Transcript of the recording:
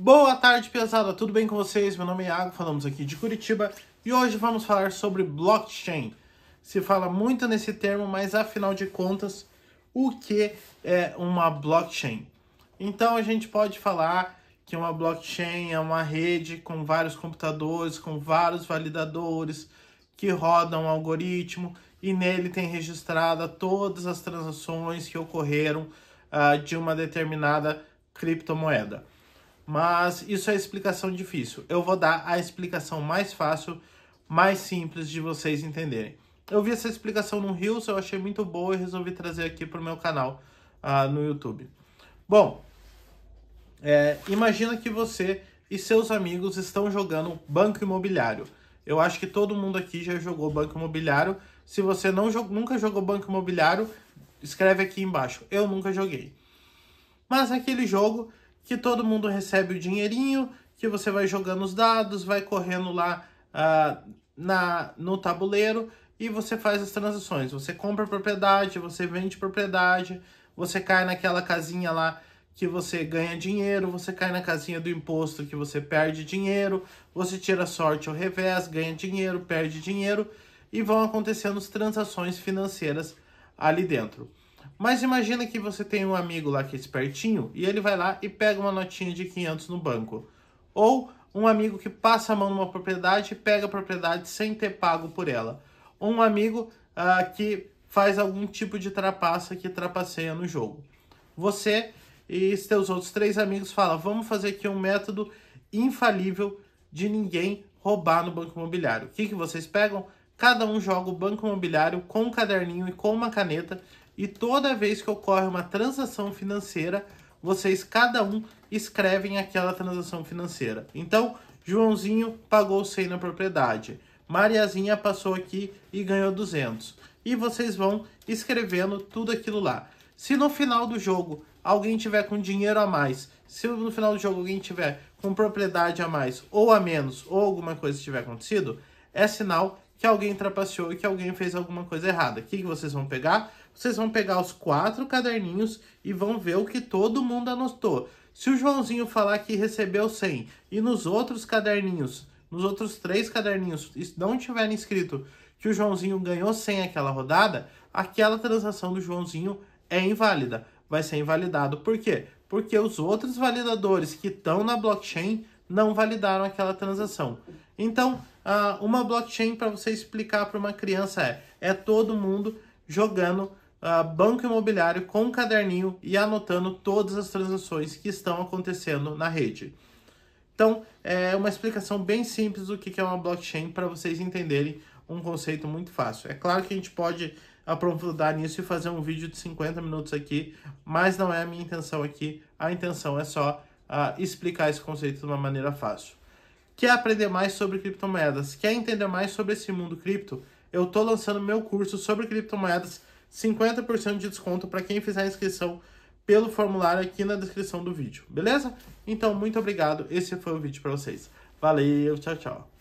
Boa tarde, pesada! Tudo bem com vocês? Meu nome é Iago, falamos aqui de Curitiba e hoje vamos falar sobre blockchain. Se fala muito nesse termo, mas afinal de contas, o que é uma blockchain? Então a gente pode falar que uma blockchain é uma rede com vários computadores, com vários validadores que rodam um algoritmo e nele tem registrada todas as transações que ocorreram uh, de uma determinada criptomoeda mas isso é explicação difícil. Eu vou dar a explicação mais fácil, mais simples de vocês entenderem. Eu vi essa explicação no Rios, eu achei muito boa e resolvi trazer aqui para o meu canal uh, no YouTube. Bom, é, imagina que você e seus amigos estão jogando Banco Imobiliário. Eu acho que todo mundo aqui já jogou Banco Imobiliário. Se você não jog... nunca jogou Banco Imobiliário, escreve aqui embaixo. Eu nunca joguei. Mas aquele jogo que todo mundo recebe o dinheirinho, que você vai jogando os dados, vai correndo lá ah, na, no tabuleiro e você faz as transações. Você compra propriedade, você vende propriedade, você cai naquela casinha lá que você ganha dinheiro, você cai na casinha do imposto que você perde dinheiro, você tira sorte ao revés, ganha dinheiro, perde dinheiro e vão acontecendo as transações financeiras ali dentro. Mas imagina que você tem um amigo lá que é espertinho e ele vai lá e pega uma notinha de 500 no banco. Ou um amigo que passa a mão numa propriedade e pega a propriedade sem ter pago por ela. Ou um amigo uh, que faz algum tipo de trapaça que trapaceia no jogo. Você e seus outros três amigos falam: vamos fazer aqui um método infalível de ninguém roubar no banco imobiliário. O que, que vocês pegam? Cada um joga o banco imobiliário com um caderninho e com uma caneta e toda vez que ocorre uma transação financeira, vocês cada um escrevem aquela transação financeira. Então, Joãozinho pagou 100 na propriedade. Mariazinha passou aqui e ganhou 200. E vocês vão escrevendo tudo aquilo lá. Se no final do jogo alguém tiver com dinheiro a mais, se no final do jogo alguém tiver com propriedade a mais ou a menos, ou alguma coisa tiver acontecido, é sinal que alguém trapaceou e que alguém fez alguma coisa errada. O que, que vocês vão pegar? vocês vão pegar os quatro caderninhos e vão ver o que todo mundo anotou. Se o Joãozinho falar que recebeu 100 e nos outros caderninhos, nos outros três caderninhos, não tiverem escrito que o Joãozinho ganhou 100 aquela rodada, aquela transação do Joãozinho é inválida. Vai ser invalidado. Por quê? Porque os outros validadores que estão na blockchain não validaram aquela transação. Então, ah, uma blockchain para você explicar para uma criança é, é todo mundo jogando uh, banco imobiliário com um caderninho e anotando todas as transações que estão acontecendo na rede. Então, é uma explicação bem simples do que é uma blockchain para vocês entenderem um conceito muito fácil. É claro que a gente pode aprofundar nisso e fazer um vídeo de 50 minutos aqui, mas não é a minha intenção aqui. A intenção é só uh, explicar esse conceito de uma maneira fácil. Quer aprender mais sobre criptomoedas? Quer entender mais sobre esse mundo cripto? Eu estou lançando meu curso sobre criptomoedas 50% de desconto para quem fizer a inscrição pelo formulário aqui na descrição do vídeo, beleza? Então, muito obrigado. Esse foi o vídeo para vocês. Valeu, tchau, tchau.